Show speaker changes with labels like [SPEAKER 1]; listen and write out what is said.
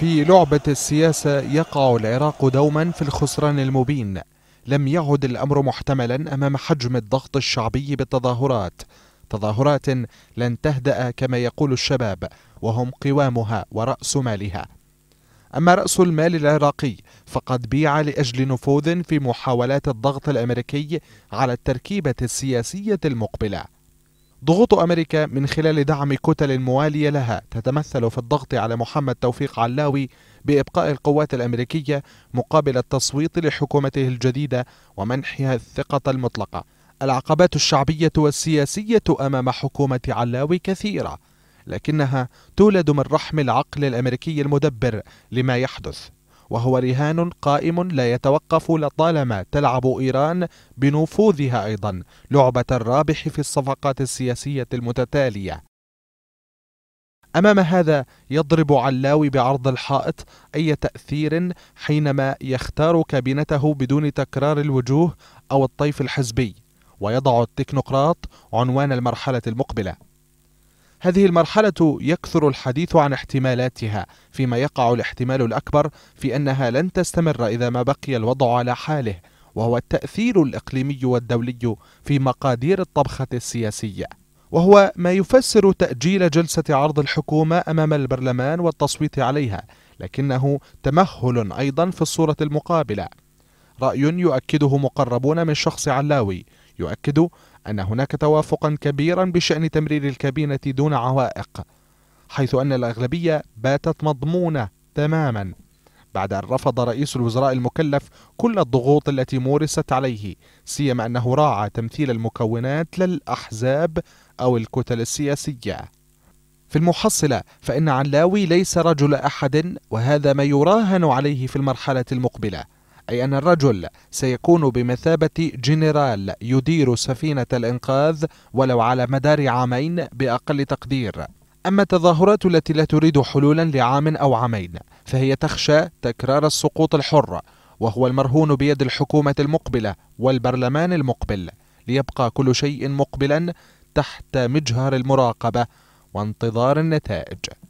[SPEAKER 1] في لعبة السياسة يقع العراق دوما في الخسران المبين لم يعد الأمر محتملا أمام حجم الضغط الشعبي بالتظاهرات تظاهرات لن تهدأ كما يقول الشباب وهم قوامها ورأس مالها أما رأس المال العراقي فقد بيع لأجل نفوذ في محاولات الضغط الأمريكي على التركيبة السياسية المقبلة ضغوط أمريكا من خلال دعم كتل موالية لها تتمثل في الضغط على محمد توفيق علاوي بإبقاء القوات الأمريكية مقابل التصويت لحكومته الجديدة ومنحها الثقة المطلقة العقبات الشعبية والسياسية أمام حكومة علاوي كثيرة لكنها تولد من رحم العقل الأمريكي المدبر لما يحدث وهو رهان قائم لا يتوقف لطالما تلعب إيران بنفوذها أيضا لعبة الرابح في الصفقات السياسية المتتالية أمام هذا يضرب علاوي بعرض الحائط أي تأثير حينما يختار كابينته بدون تكرار الوجوه أو الطيف الحزبي ويضع التكنوقراط عنوان المرحلة المقبلة هذه المرحلة يكثر الحديث عن احتمالاتها فيما يقع الاحتمال الأكبر في أنها لن تستمر إذا ما بقي الوضع على حاله وهو التأثير الإقليمي والدولي في مقادير الطبخة السياسية وهو ما يفسر تأجيل جلسة عرض الحكومة أمام البرلمان والتصويت عليها لكنه تمهل أيضا في الصورة المقابلة رأي يؤكده مقربون من شخص علاوي يؤكد أن هناك توافقا كبيرا بشأن تمرير الكابينة دون عوائق حيث أن الأغلبية باتت مضمونة تماما بعد أن رفض رئيس الوزراء المكلف كل الضغوط التي مورست عليه سيما أنه راعى تمثيل المكونات للأحزاب أو الكتل السياسية في المحصلة فإن علاوي ليس رجل أحد وهذا ما يراهن عليه في المرحلة المقبلة أي أن الرجل سيكون بمثابة جنرال يدير سفينة الإنقاذ ولو على مدار عامين بأقل تقدير أما التظاهرات التي لا تريد حلولا لعام أو عامين فهي تخشى تكرار السقوط الحر وهو المرهون بيد الحكومة المقبلة والبرلمان المقبل ليبقى كل شيء مقبلا تحت مجهر المراقبة وانتظار النتائج